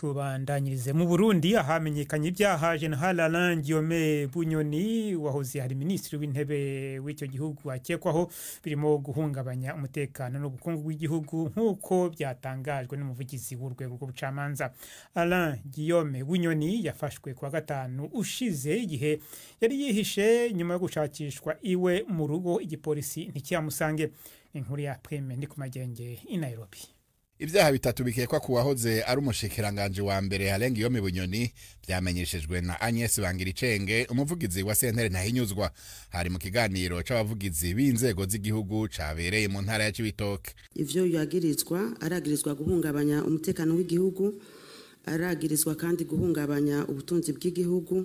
tubandanyirizemo mu burundi ahamenyekanye ibyaha general alain guillaume bunyoni wahoze hari minisitiri w'intebe w'icyo gihugu akekwaho birimo guhungabanya umutekano n'ubukungu bw'igihugu nk'uko byatangajwe n'umuvugizi w'urwego rw'ubucamanza alain guillaume bunyoni yafashwe kuwa gatanu ushize igihe yari yihishe nyuma yo gushakishwa iwe mu rugo igipolisi ntikiyamusange inkuru ya prime ni ku magenge i nairobi ibyaha bitatu bikekwa ku wahoze ari umushikiranganji wa mbere harenga iyo bunyoni byamenyeshejwe na agnes bangiricenge umuvugizi wa sentare ntahinyuzwa hari mu kiganiro cy’abavugizi b'inzego z'igihugu cabereye mu ntara ya cibitoke ivyo yagirizwa aragirizwa guhungabanya umutekano w'igihugu aragirizwa kandi guhungabanya ubutunzi bw'igihugu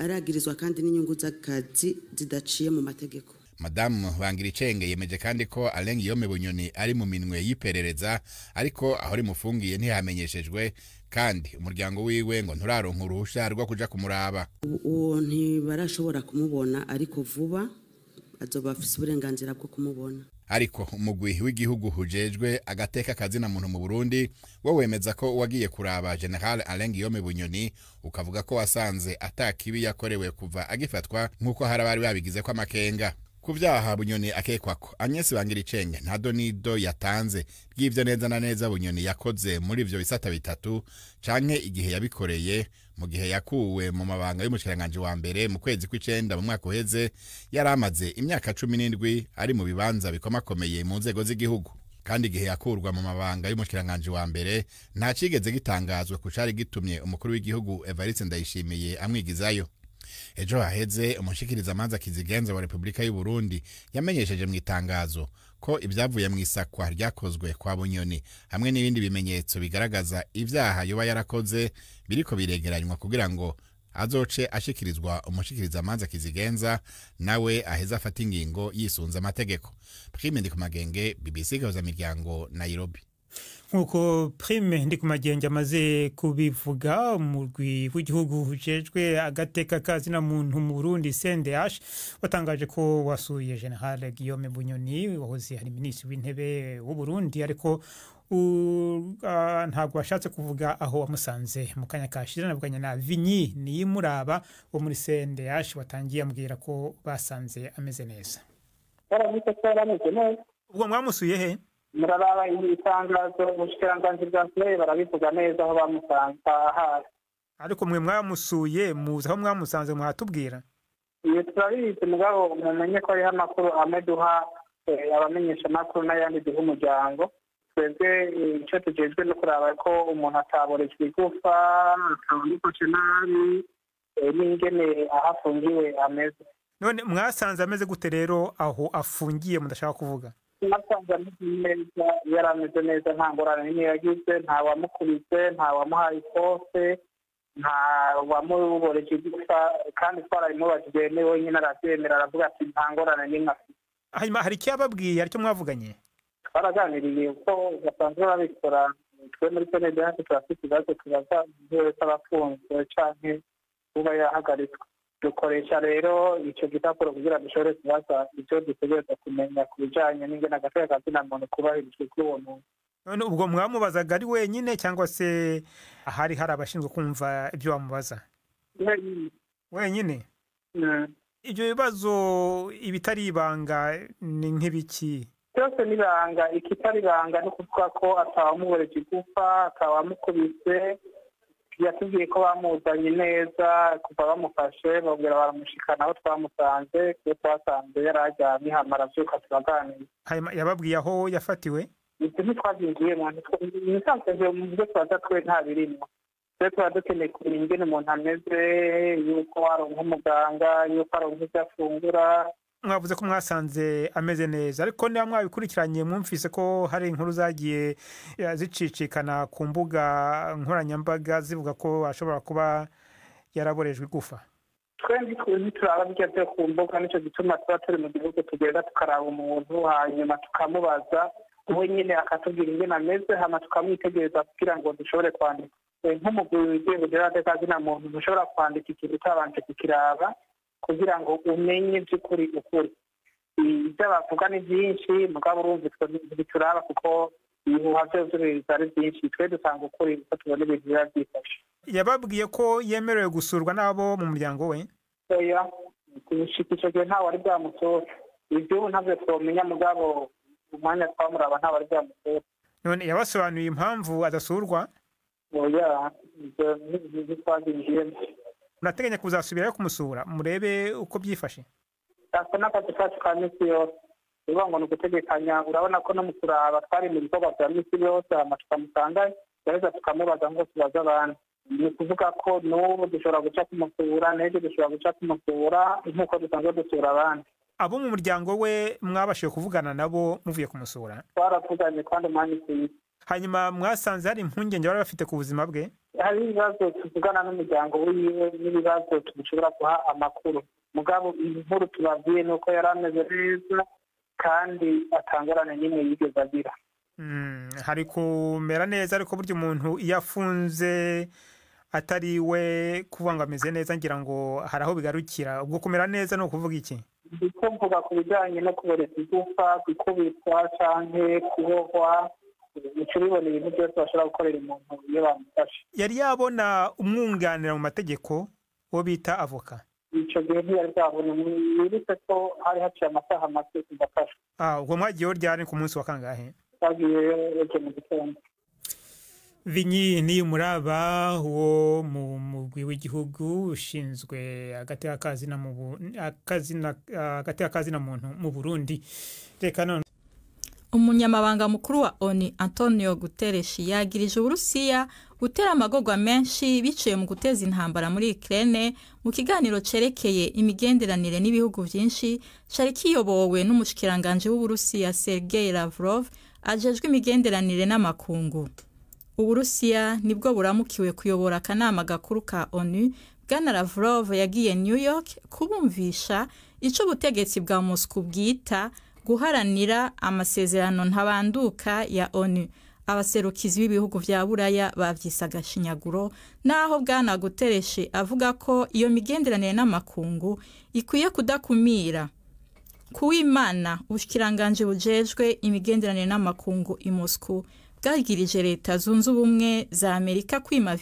aragirizwa kandi n'inyungu z'akazi zidaciye mu mategeko madamu bangiricenge yemeje kandi ko arenga iyo bunyoni ari mu minwe y'iperereza ariko aho rimufungiye ntihamenyeshejwe kandi umuryango wiwe ngo nturaronka uruhushya rwo kuja kumuraba uwo ntibarashobora kumubona ariko vuba azo bafise uburenganzira bwo kumubona ariko umugwi w'igihugu hujejwe agateka kazina muntu mu Burundi wo wemeza ko wagiye kuraba General Alain Guillaume Bunyoni ukavuga ko wasanze atakibi yakorewe kuva agifatwa nk'uko hari abari babigize ko amakenga ku byaha bunyoni akekwako agnes bangiricenge nta donido yatanze bw'ibyo neza na neza bunyoni yakoze muri ibyo bisata bitatu canke igihe yabikoreye mu gihe yakuwe mu mabanga y'umushikiranganji wa mbere mu kwezi kw'icenda mu mwaka uheze yari amaze imyaka cumi n'indwi ari mu bibanza bikomakomeye mu nzego z'igihugu kandi igihe yakurwa mu mabanga y'umushikiranganji wa mbere nta cigeze gitangazwa ku cari gitumye umukuru w'igihugu evariste ndayishimiye amwigizayo ejo haheze umushikirizamanza kizigenza wa repubulika y'u burundi yamenyesheje mu itangazo ko ibyavuye mu isakwa ryakozwe kwa bunyoni hamwe n'ibindi bimenyetso bigaragaza ibyaha yuba yarakoze biriko biregeranywa kugira ngo azoce ashyikirizwa umushyikiriza umushikirizamanza kizigenza nawe aheze afata ingingo yisunze amategeko prime ku magenge bbc gahuza miryango nairobi nk'uko prime ndi ku amaze kubivuga umurwi w'igihugu ujejwe agateka kazina muntu mu burundi cndh watangaje ko wasuye general guillaume bunyoni wahoze ari minisitiri w'intebe w'uburundi ariko ntabwo washatse kuvuga aho wamusanze mu kanya kashize navuganye na vinyi niyimuraba wo muri cndh watangiye ambwira ko basanze ameze neza ubwo mwamusuye he murababaye itangazo ubushikiranganji bwa furere barabivuga neza aho bamusanze ariko mwe mwamusuye muzi aho mwamusanze mwatubwira iyo turabizi mugabo mumenye ko hariho amakuru amwe duha eh, abamenyesha n'ayandi duha umuryango twebwe eh, icyo tugejwe no kureba ko umuntu ataborejwe igufa atabonekoshe nabi eh, n'ingene aho ameze none mwasanze ameze gute rero aho afungiye mudashaka kuvuga twasanzwe neza yari ameze neza nta ngorane n'imwe yagize nta wamukubise nta wamuhaye ikote nta wamuboresha igupfa kandi twarabimubajije ni wenyine arabyemera aravuga ati nta ngorane n'imwe afite hanyuma hari icyababwiye aricyo mwavuganye twaraganiriye ko basanzwe babikora twe muri penede yacu turafite ibibazo tubaza buri wese aba cyangwa kuba yahagaritswe dukoresha rero icyo gipapuro kugira ngo dushobore kubaza ibyo dutegereza kumenya ku bijyanye n'ingenagaciro ka muntu kubahirijwe kuri uwo muntu ubwo mwamubazaga ari wenyine cyangwa se ahari hari abashinzwe kumva ibyo wamubaza wenyine ibyo mm. bibazo ibitari ibanga ni nk'ibiki byose ni ibanga ikitari ibanga ni ukuvuga ko atawamuhorera igigufa atawamukubise yatubwiye ko bamuzanye neza kuva bamufashe babwira baramushikana aho twamusanze kuko twasanze yari ajyanye hamara byuka turaganira yababwiye aho yafatiwe ibyo ntitwabyinjiyemo ntisanzwe mu byo tubaza twe nta birimo twe tuba dukeneye kumenya ingene umuntu ameze yuko aronka umuganga yuko aronka ibyo afungura mwavuze ko mwasanze ameze neza ariko niba mwabikurikiranye mwumvise ko hari inkuru zagiye eh, zicicikana ku mbuga nkoranyambaga zivuga ko ashobora kuba yaraborejwe igufa twembi tuzi byo ku mbuga nicyo gituma tuba turi mu gihugu tugenda tukaraba umuntu hanyuma tukamubaza we nyine akatubwira ingene ameze hanyuma tukamwitegereza kugira ngo dushobore kwandika nk'umugwi wigenga ugera atatazi na muntu ntushobora kwandika ikintu utabanje kukiraba kugira ngo umenye by'ukuri ukuri ibyo bavuga ni byinshi mugabo urumva bituraba kuko ibihuha byose ari byinshi twe dusanga ukuri kuko tubona ibintu biba byifashe yababwiye ko yemerewe gusurwa n'abo mu muryango we oya icyo gihe ntawe ari bwamusura ibyo ubu ntabwo twamenya mugabo umwanya twamuraba ntawe ari bwamusura none yabasobanuriye impamvu adasurwa oya ibyo ntibyo twagiriyemo murateganya kuzasubirayo kumusura murebe uko byifashe asa n'akazi kacu ka minsi yose bivuga ngo ni ugutegekanya urabona ko no mu kuraba twari mu bikorwa bya minsi yose amacupa musanga turaheza tukamubaza ngo tubaze abandi ni ukuvuga ko n'ubu dushobora guca kumusura n'ejo dushobora guca kumusura nk'uko dusanzwe dusura abandi abo mu muryango we mwabashije kuvugana nabo muvuye kumusura twaravuganye kandi mwanyuze hanyuma mwasanze hari impungenge bari bafite ku buzima bwe hari ibibazo tuvugana n'umuryango wiwe n'ibibazo dushobora guha amakuru mugabo iyi tubabwiye ni uko yari ameze neza kandi atangorane n'imwe yigeze agira hmm, hari kumera neza ariko burya umuntu iyo afunze atari we kuvuga ngo ameze neza ngira ngo hari aho bigarukira ubwo kumera neza ni ukuvuga iki kuko mvuga ku bijyanye no kubereka igufwa gukubitwa cyangwa kubohwa imico ibibona ibintu byose bashobora gukorera umuntu iyo bamufashe yari yabona umwunganira mu mategeko uwo bita avoka icyo gihe ntiyari bwabona mwibutse ko hari haciye amasaha make kugafashwa ah, ubwo mwagiyeho ryari ku munsi wa kangahe twagiyeyo mu gitondo vinyini muraba uwo mu mugwi w'igihugu ushinzwe hagati y'akazina muntu mu burundi reka none umunyamabanga mukuru wa oni antonio gutereshi yagirije uburusiya gutera amagorwa menshi biciye mu guteza intambara muri ikirere mu kiganiro cyerekeye imigenderanire n'ibihugu byinshi cyari kiyobowe n'umushikiranganji w'uburusiya sergei lavrov ajejwe imigenderanire n'amakungu uburusiya nibwo buramukiwe kuyobora akanama gakuru ka onu bwana lavrov yagiye new york kubumvisha icyo ubutegetsi bwa moscou bwita guharanira amasezerano ntabanduka ya onu abaserukizi b'ibihugu bya buraya babyise agashinyaguro naho bwana gutereshe avuga ko iyo migenderanire n'amakungu ikwiye kudakumira kuwimana ubushyikirangange bujejwe imigenderanire n'amakungu i moscou bwagirije leta zunze ubumwe za amerika kwima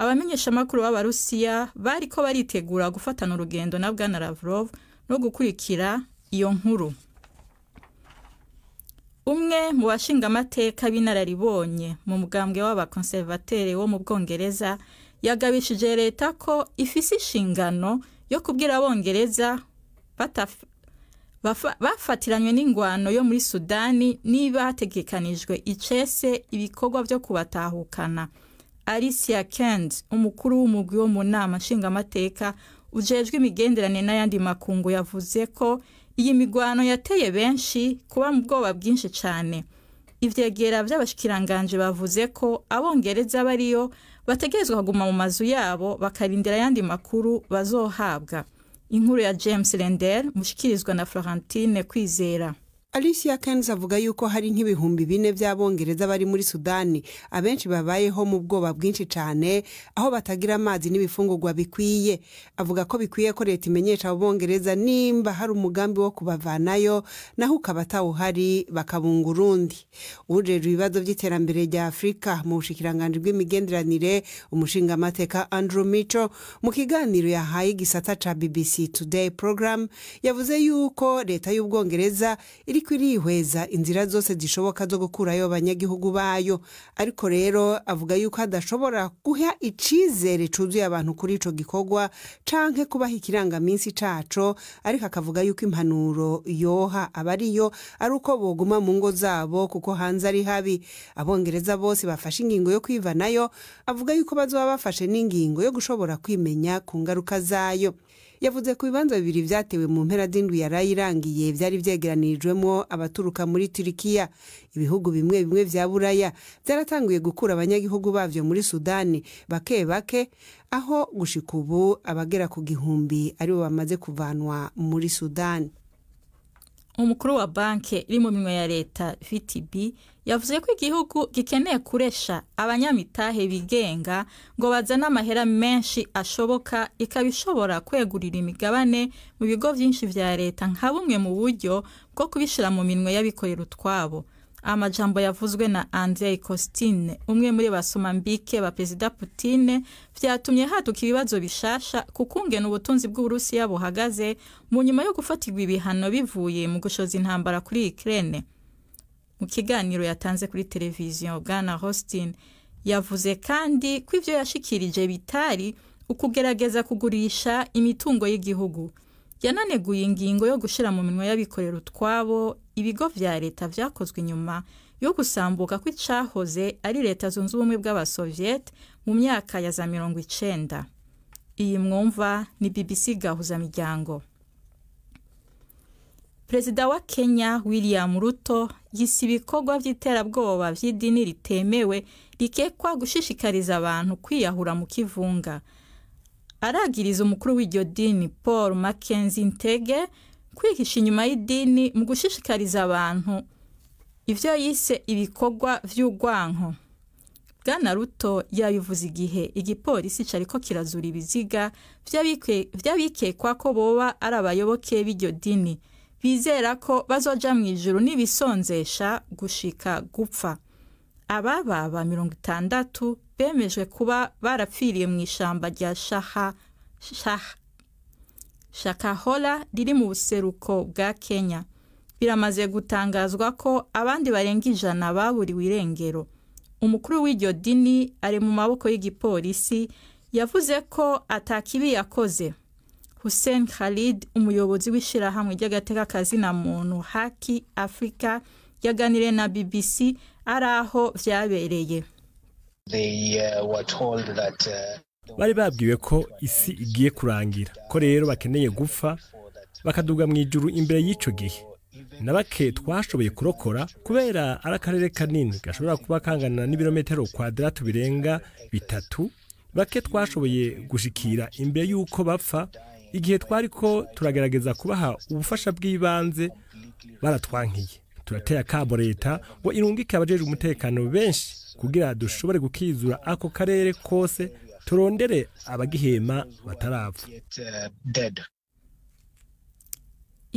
abamenyeshamakuru b'abarusiya bari ko baritegura gufatana urugendo na bwana lavrov no gukurikira iyo nkuru umwe mu bashingamateka b'inararibonye mu mugambwe w'abakonservateri wo mu bwongereza yagabishije leta ko ifise inshingano yo kubwira abongereza bafatiranywe n'ingwano yo muri sudani niba hategekanijwe icese ibikorwa byo kubatahukana alicia kend umukuru w'umugwi wo mu nama nshingamateka ujejwe imigenderanire n'ayandi makungu yavuze ko iyi migwano yateye benshi kuba mu bwoba bwinshi cyane ibyegera by'abashikiranganje bavuze ko abongereza bariyo bategerezwa kuguma mu mazu yabo bakarindira ayandi makuru bazohabwa inkuru ya james Lender, mushyikirizwa na florentine kwizera alicia kenzi avuga yuko hari nk'ibihumbi bine by'abongereza bari muri sudani abenshi babayeho mu bwoba bwinshi cyane aho batagira amazi n'ibifungugwa bikwiye avuga ko bikwiye ko leta imenyesha abongereza nimba hari umugambi wo kubavanayo naho ukaba atawuhari bakabunga urundi ujejwe ibibazo by'iterambere rya afurika mu bushikiranganji bw'imigenderanire umushingamateka andrew mico mu kiganiro yahaye igisata cya bbc today program yavuze yuko leta y'ubwongereza iri iriko irihweza inzira zose zishoboka zo gukurayo abanyagihugu bayo ariko rero avuga yuko adashobora guha icyizere cyuzuye abantu kuri icyo gikorwa canke kubaha ikirangaminsi caco ariko akavuga yuko impanuro yoha aba ariyo ari uko boguma mu ngo zabo kuko hanze ari habi abongereza bose bafashe ingingo yo kwivanayo avuga yuko bazaba bafashe n'ingingo yo gushobora kwimenya ku ngaruka zayo yavuze ku bibanza bibiri byatewe mu mpera z'indwi yari irangiye byari byegeranirijwemo abaturuka muri turikiya ibihugu bimwe bimwe bya buraya byaratanguye gukura abanyagihugu babyo muri sudani bake bake aho gushika ubu abagera ku gihumbi aribo bamaze kuvanwa muri sudani umukuru wa banki iri mu minwe ya leta vtb yavuze ko igihugu gikeneye kuresha abanyamitahe bigenga ngo bazane amahera menshi ashoboka ikaba ishobora kwegurira imigabane mu bigo byinshi bya leta nka bumwe mu buryo bwo kubishyira mu minwe y'abikorera utwabo amajambo yavuzwe na Andrei Costine umwe muri basomambike ba perezida Putine byatumye haduka ibibazo bishasha kuko ungena ubutunzi bw'uburusiya buhagaze mu nyuma yo gufatirwa ibihano bivuye mu gushoza intambara kuri Ukraine mu kiganiro yatanze kuri televiziyo bwana Hostin yavuze kandi ko ibyo yashikirije bitari ukugerageza kugurisha imitungo y'igihugu yananeguye ingingo yo gushyira mu minwa y'abikorera utwabo ibigo bya leta byakozwe inyuma yo gusambuka kw'icahoze ari leta zunze ubumwe bw'abasoviete mu myaka ya za mirongo icenda iyi mwumva ni bbc gahuzamiryango perezida wa kenya william ruto yise ibikorwa by'iterabwoba by'idini ritemewe rikekwa gushishikariza abantu kwiyahura mu kivunga aragiriza umukuru w'iryo dini paul makenzi ntege kwihisha inyuma y'idini mu gushishikariza abantu ibyo yise ibikorwa by'urwanko bwana ruto yabivuze igihe igipolisi cyariko kirazura ibiziga by'abikekwa ko boba ari abayoboke b'iryo dini bizera ko bazajya mu ijuru n'ibisonzesha gushika gupfa ababa ba mirongo itandatu bemejwe kuba barapfiriye mu ishyamba rya shaha shaha shakahola riri mu buseruko bwa kenya biramaze gutangazwa ko abandi barenga ijana baburiwe irengero umukuru w'iryo dini ari mu maboko y'igipolisi yavuze ko atakibi yakoze hussein khalid umuyobozi w'ishyirahamwe ry'agatekakazi na muntu haki afurika yaganiriye na bbc ari aho byabereye uh, bari babwiwe ko isi igiye kurangira ko rero bakeneye gupfa bakaduga mu ijuru imbere y'icyo gihe na bake twashoboye kurokora kubera ari akarere kanini gashobora kuba kangana n'ibirometero kwadaratu birenga bitatu bake twashoboye gushikira imbere y'uko bapfa igihe twari ko turagerageza kubaha ubufasha bw'ibanze baratwankiye turateye akabo leta ngo irungike abajeje umutekano benshi kugira dushobore gukizura ako karere kose turondere abagihema batarapfa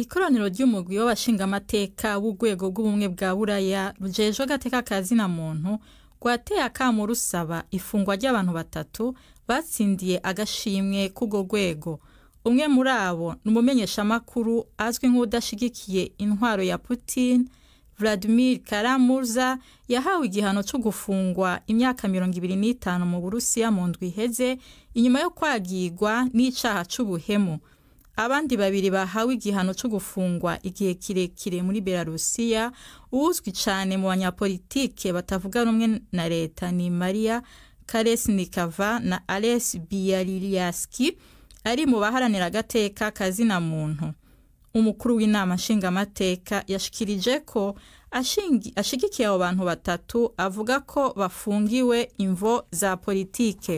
ikoraniro ry'umugwi w'abashingamateka w'urwego rw'ubumwe bwa buraya rujejwe agateka kazina muntu rwateye akamu rusaba ifungwa ry'abantu batatu batsindiye agashimwe k'urwo rwego umwe muri abo ni umumenyeshamakuru azwi nk'udashyigikiye intwaro ya Putin Vladimir Karamuza yahawe igihano cyo gufungwa imyaka mirongo ibiri n'itanu mu Burusiya mu ndwi iheze inyuma yo kwagirwa n'icaha cy’ubuhemu. abandi babiri bahawe igihano cyo gufungwa igihe kirekire muri Belarusiya uzwi cyane mu banyapolitike batavuga rumwe na leta ni Maria Kalesnikava na Ales Bialyaski ari mu baharanira agateka kazina muntu umukuru w'inama nshingamateka yashikirije ko ashigikiye abo bantu batatu avuga ko bafungiwe imvo za politike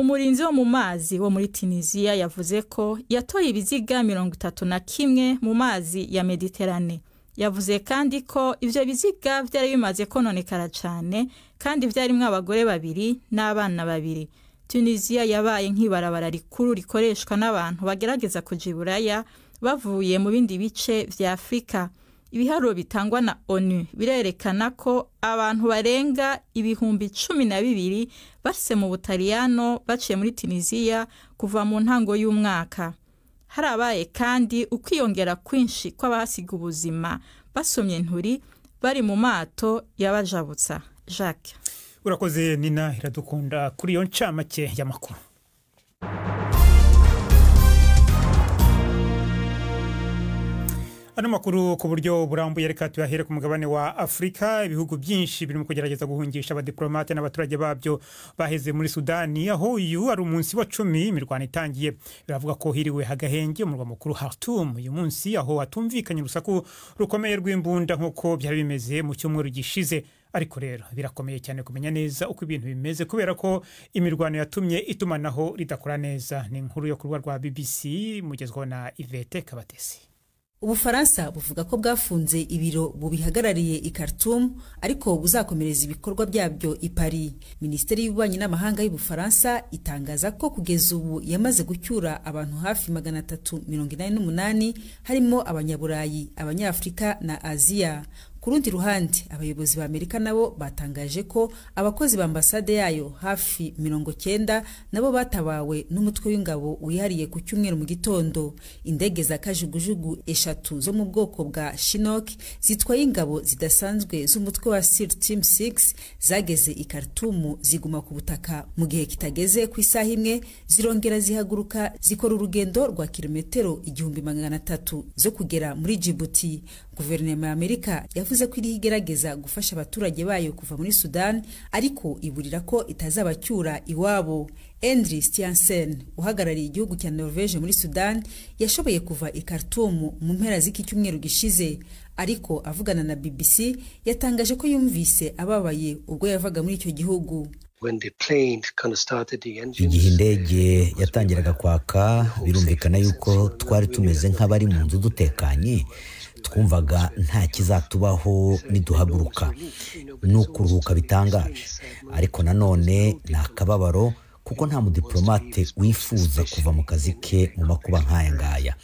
umurinzi wo mu mazi wo muri tunisiya yavuze ko yatoye ibiziga mirongo itatu na kimwe mu mazi ya mediterane yavuze kandi ko ibyo biziga byari bimaze kononekara cyane kandi byarimwo abagore babiri n'abana babiri tunisiya yabaye nk'ibarabara rikuru rikoreshwa n'abantu bagerageza kujya iburaya bavuye mu bindi bice bya afurika ibiharuro bitangwa na onu birerekana ko abantu barenga ibihumbi cumi na bibiri base mu butaliyano baciye muri tunisiya kuva mu ntango y'umwaka harabaye kandi ukwiyongera kwinshi kw'abahasiga ubuzima basomye nturi bari mu mato yabajabutsa jacques urakoze nina iradukunda kuri iyo ncamake y'amakuru ano makuru ku buryo burambuye reka tuyahere ku mugabane wa afurika ibihugu byinshi birimo kugerageza guhungisha abadiplomate n'abaturage babyo baheze muri sudani aho uyu ari umunsi wa cumi imirwano itangiye biravuga ko hiriwe hagahenge umurwa mukuru hartum uyu munsi aho hatumvikanye urusaku rukomeye rw'imbunda nk'uko byari bimeze mu cyumweru gishize ariko rero birakomeye cyane kumenya neza uko ibintu bimeze kubera ko imirwano yatumye itumanaho ridakora neza ni inkuru yo ku rubuga rwa bbc mugezwaho na ivete kabatesi ubufaransa buvuga ko bwafunze ibiro bubihagarariye i Khartoum ariko buzakomereza ibikorwa byabyo i Paris minisiteri y'ububanyi n'amahanga y'ubufaransa itangaza ko kugeza ubu yamaze gucyura abantu hafi magana atatu mirongo inani n'umunani harimo abanyaburayi abanyafurika na aziya ku rundi ruhande abayobozi ba amerika nabo batangaje ko abakozi ba ambasade yayo hafi mirongo cyenda nabo batabawe n'umutwe w'ingabo wihariye ku cyumweru mu gitondo indege za kajugujugu eshatu zo mu bwoko bwa shinok zitwaye ingabo zidasanzwe z'umutwe wa sir team Six zageze i kartumu ziguma ku butaka mu gihe kitageze ku isaha imwe zirongera zihaguruka zikora urugendo rwa kilometero igihumbi magana atatu zo kugera muri jibuti guverinoma ya amerika yavuze yavuze ko iriho igerageza gufasha abaturage bayo kuva muri sudani ariko iburira ko itazabacyura iwabo Endri Stiansen uhagarariye igihugu cya Norvege muri Sudan yashoboye kuva i Khartoum mu mpera z'iki cyumweru gishize ariko avugana na BBC yatangaje ko yumvise ababaye ubwo yavaga muri icyo gihugu igihe indege yatangiraga kwaka birumvikana yuko twari tumeze nk'abari mu nzu dutekanye twumvaga nta kizatubaho niduhaguruka ni ukuruhuka bitangaje ariko nanone ni akababaro kuko nta mudiplomate wifuza kuva mu kazi ke mu makuba nk'aya ngaya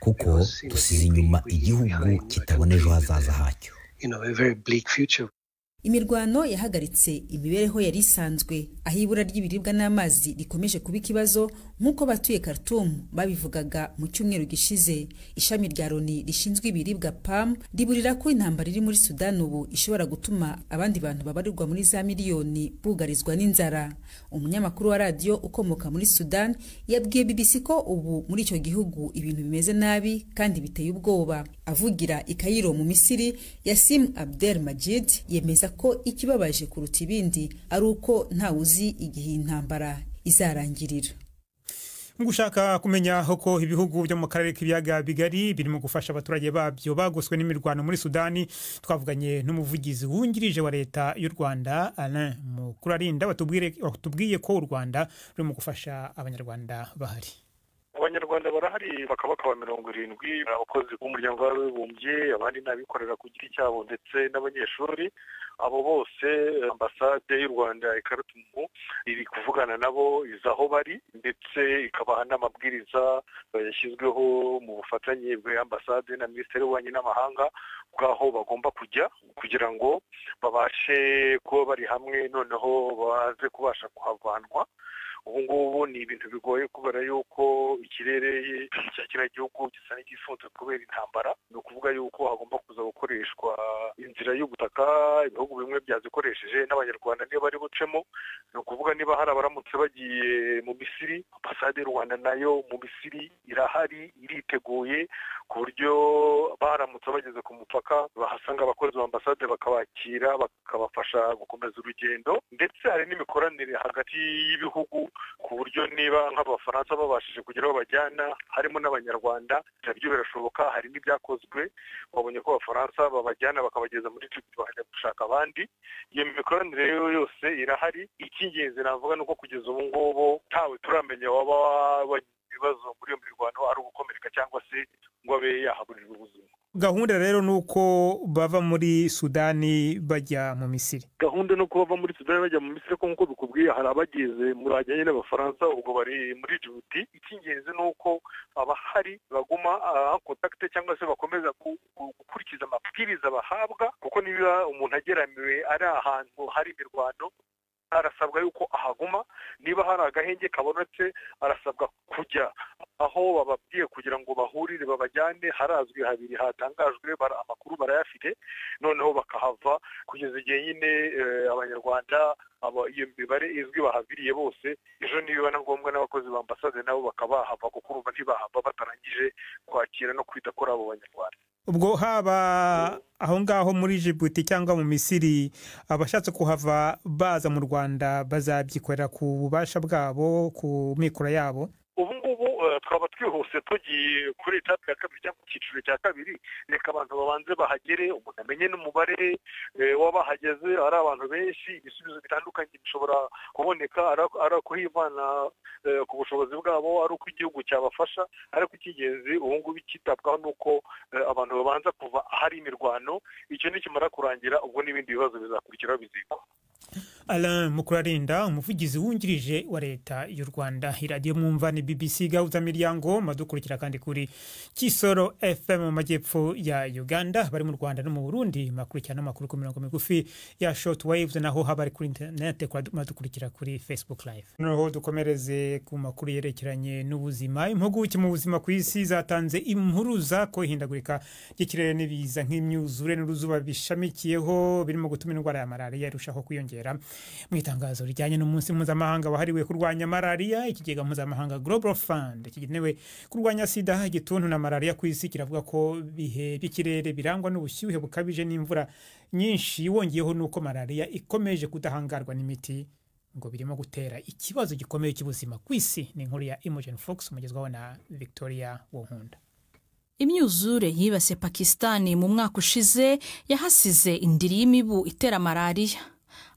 kuko dusize inyuma igihugu kitabona ejo hazaza hacyo imirwano yahagaritse imibereho yari isanzwe aho ibura ry'ibiribwa n'amazi rikomeje kuba ikibazo nk'uko batuye Khartoum babivugaga mu cyumweru gishize ishami rya Loni rishinzwe ibiribwa PAM riburira ko intambara iri muri Sudan ubu ishobora gutuma abandi bantu babarirwa muri za miliyoni bugarizwa n'inzara umunyamakuru wa radiyo ukomoka muri Sudan yabwiye BBC ko ubu muri icyo gihugu ibintu bimeze nabi kandi biteye ubwoba avugira i Cairo mu Misiri Yasim Abdel Majid yemeza ko ikibabaje kuruta ibindi ari uko uzi igihe intambara izarangirira gushaka kumenya uko ibihugu byo mu karere k'ibiyaga bigari birimo gufasha abaturage babyo bagoswe n'imirwano muri sudani twavuganye n'umuvugizi wungirije wa leta y'u rwanda alain mukurarinda batubwiye ko u rwanda rurimo gufasha abanyarwanda bahari abanyarwanda barahari bakabakaba mirongo irindwi abakozi b'umuryango w'abibumbye abandi nabikorera abikorera ku giti cyabo ndetse n'abanyeshuri abo bose ambasade y'u rwanda i karutumu iri kuvugana nabo izi aho bari ndetse ikabaha n'amabwiriza yashyizweho mu bufatanye ambasade na minisiteri y'ububanyi n'amahanga bw'aho bagomba kujya kugira ngo babashe kuba bari hamwe noneho baze kubasha kuhavanwa ubu ngubu ni ibintu bigoye kubera yuko ikirere cya kiriya gihugu gisa n'igifunze kubera intambara ni ukuvuga yuko hagomba kuza gukoreshwa inzira y'ubutaka ibihugu bimwe byazikoresheje n'abanyarwanda niyo bari bucemo ni ukuvuga niba hari abaramutse bagiye mu misiri ambasade y'u rwanda nayo mu misiri irahari iriteguye ku buryo baramutse bageze ku mupaka bahasanga abakozi ba ambasade bakabakira bakabafasha gukomeza urugendo ndetse hari n'imikoranire hagati y'ibihugu ku buryo niba nk'abafaransa babashije kugira aho bajyana harimo n'abanyarwanda nabyo birashoboka hari n'ibyakozwe babonye ko abafaransa babajyana bakabageza muri tugi bakajya gushaka abandi iyo mikoranire yose irahari icy'ingenzi navuga ni uko kugeza ubu ngubu ntawe turamenya waba ibibazo muri iyo mirwano ari ugukomereka cyangwa se ngo abe yahaburirwa ubuzima gahunda rero ni uko bava muri sudani bajya mu misiri gahunda ni uko bava muri sudani bajya mu misiri nk'uko bikubwiye hari abageze muri ajyanye n'abafaransa ubwo bari muri jibuti icy'ingenzi ni uko abahari baguma kontakite ah, cyangwa se bakomeza gukurikiza amabwiriza bahabwa kuko niba umuntu ageramiwe ari ahantu hari imirwano arasabwa yuko ahaguma niba hari agahenge kabonetse arasabwa kujya aho bababwiye kugira ngo bahurire babajyane harazwi habiri hatangajwe amakuru barayafite noneho bakahava kugeza igihe nyine eh, abanyarwanda iyo mibare izwi bahaviriye bose ejo niba na ngombwa n'abakozi ba ambasade nabo bakabahava kuko ubu ntibahava batarangije kwakira no kwita kuri abo banyarwanda ubwo haba aho ngaho muri jibuti cyangwa mu misiri abashatse kuhava baza mu rwanda bazabyikorera ku bubasha bwabo ku mikoro yabo twose tugiye kuri etape ya kabiri cyangwa icyiciro cya kabiri reka abantu babanze bahagere umuntu amenye n'umubare eh, w'abahageze ari abantu benshi ibisubizo bitandukanye bishobora kuboneka ari ukuhivana eh, ku bushobozi bwabo ari uko igihugu cyabafasha ariko icy'ingenzi ubu ngubu icyitabwaho ni uko eh, abantu babanza kuva ahari imirwano icyo nikimara kurangira ubwo n'ibindi bibazo bizakurikiraho bizikwa Alain Mukurarinda umuvugizi wungirije wa leta y'u Rwanda iradiyo mwumva ni BBC gahuza miryango madukurikira kandi kuri Kisoro FM mu majyepfo ya Uganda bari mu Rwanda no mu Burundi makurikirana amakuru ku mirongo migufi ya short waves naho habari kuri internet madukurikira kuri Facebook live noneho dukomereze ku makuru yerekeranye n'ubuzima impuguke mu buzima ku isi zatanze impuruza ko ihindagurika ry'ikirere n'ibiza nk'imyuzure n'uruzuba bishamikiyeho birimo gutuma indwara ya malariya irushaho kwiyongera kwiyongera mu itangazo rijyanye n'umunsi mpuzamahanga wahariwe kurwanya malariya ikigega mpuzamahanga global fund kigenewe kurwanya sida igituntu na malariya ku isi kiravuga ko bihe by'ikirere birangwa n'ubushyuhe bukabije n'imvura nyinshi wongeyeho n'uko malariya ikomeje kudahangarwa n'imiti ngo birimo gutera ikibazo gikomeye cy'ubuzima ku isi ni inkuru ya Imogen Fox umugezwaho na victoria wonkunda imyuzure yibase pakisitani mu mwaka ushize yahasize indiri y'imibu itera malariya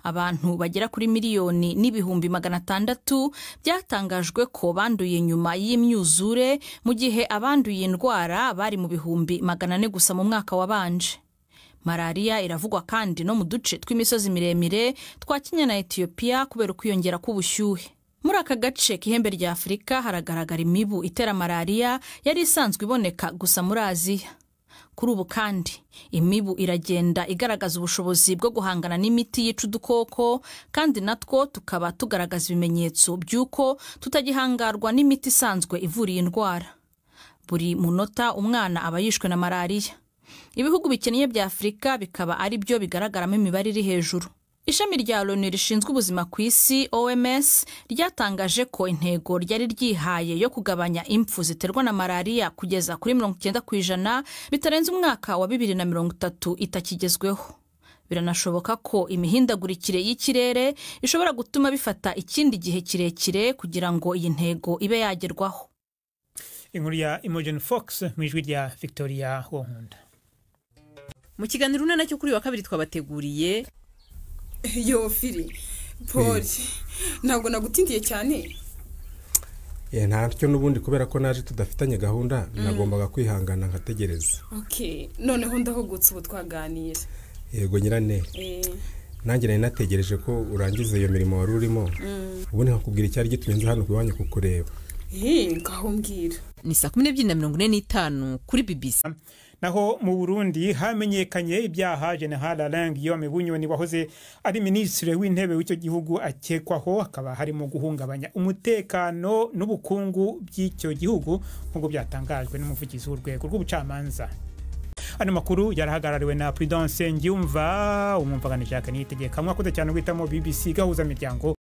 abantu bagera kuri miliyoni n'ibihumbi magana atandatu byatangajwe ko banduye nyuma y'imyuzure mu gihe abanduye indwara bari mu bihumbi magana ane gusa mu mwaka wabanje malariya iravugwa kandi no mu duce tw'imisozi miremire twa kenya na etiyopiya kubera ukwiyongera k'ubushyuhe muri aka gace k'ihembe rya afurika haragaragara imibu itera malariya yari isanzwe iboneka gusa muri aziya kuri ubu kandi imibu iragenda igaragaza ubushobozi bwo guhangana n'imiti yica udukoko kandi natwo tukaba tugaragaza ibimenyetso by'uko tutagihangarwa n'imiti isanzwe ivura iyi ndwara buri munota umwana aba yishwe na malariya ibihugu bikennye bya afurika bikaba ari byo bigaragaramo imibare iri hejuru ishami rya loni rishinzwe ubuzima ku isi oms ryatangaje ko intego ryari ryihaye yo kugabanya impfu ziterwa na malariya kugeza kuri mirongo icyenda ku ijana bitarenze umwaka wa bibiri na mirongo itatu itakigezweho biranashoboka ko imihindagurikire y'ikirere ishobora gutuma bifata ikindi gihe kirekire kugira ngo iyi ntego ibe yagerwaho inkuru ya imogeni fox mu ijwi rya victoria wonkunda mu kiganiro urunana cyo kuri wa kabiri twabateguriye yo fili paul ntabwo nagutindiye cyane ye ntacyo n'ubundi kubera ko naje tudafitanye gahunda mm. nagombaga kwihangana nkategereza noneho ndahugutse ubu twaganira yego nyirane eh. nanjye nari nategereje ko urangiza iyo mirimo wari urimo mm. ubundi nkakubwira icyari giturenze hano ku iwanyu kukureba eh, ngaho mbwira ni saa kumi n'ebyiri na mirongo ine n'itanu kuri bibisi naho mu burundi hamenyekanye ibyaha general alain guillaume bunyoni wahoze ari minisitiri w'intebe w'icyo gihugu akekwaho hakaba harimo guhungabanya umutekano n'ubukungu by'icyo gihugu nk'uko byatangajwe n'umuvugizi w'urwego rw'ubucamanza ano makuru yarahagarariwe na prudence ngiyumva umwumvaganira jacques niyitegeka mwakoze cyane guhitamo bbc gahuza miryango